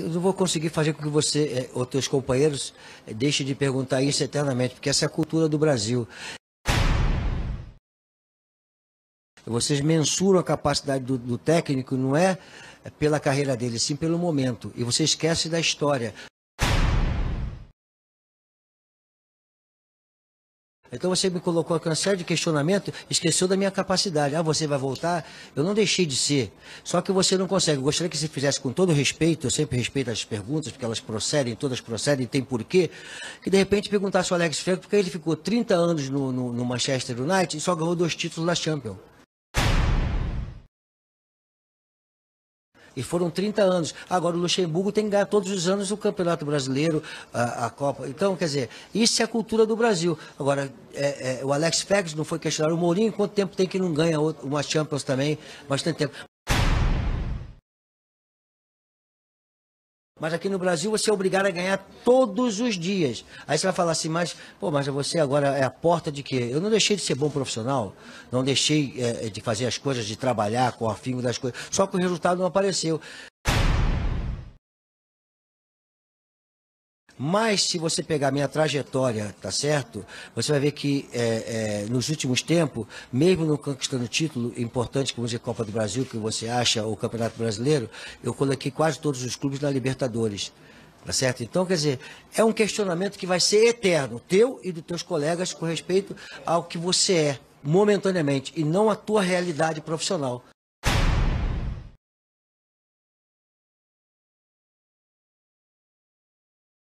Eu não vou conseguir fazer com que você é, ou teus companheiros é, deixem de perguntar isso eternamente, porque essa é a cultura do Brasil. Vocês mensuram a capacidade do, do técnico, não é, é pela carreira dele, sim pelo momento. E você esquece da história. Então você me colocou aqui uma série de questionamento, esqueceu da minha capacidade. Ah, você vai voltar? Eu não deixei de ser. Só que você não consegue. Eu gostaria que você fizesse com todo respeito, eu sempre respeito as perguntas, porque elas procedem, todas procedem, tem porquê. Que de repente perguntasse ao Alex Franco, porque ele ficou 30 anos no, no, no Manchester United e só ganhou dois títulos da Champions. E foram 30 anos. Agora o Luxemburgo tem que ganhar todos os anos o Campeonato Brasileiro, a, a Copa. Então, quer dizer, isso é a cultura do Brasil. Agora, é, é, o Alex Ferguson não foi questionado. O Mourinho, quanto tempo tem que não ganha uma Champions também? Bastante tempo. Mas aqui no Brasil você é obrigado a ganhar todos os dias. Aí você vai falar assim, mas, pô, mas você agora é a porta de quê? Eu não deixei de ser bom profissional, não deixei é, de fazer as coisas, de trabalhar com o afinco das coisas, só que o resultado não apareceu. Mas se você pegar minha trajetória, tá certo? Você vai ver que é, é, nos últimos tempos, mesmo não conquistando título importante como a Copa do Brasil, que você acha, ou Campeonato Brasileiro, eu coloquei quase todos os clubes na Libertadores. Tá certo? Então, quer dizer, é um questionamento que vai ser eterno, teu e dos teus colegas, com respeito ao que você é momentaneamente e não a tua realidade profissional.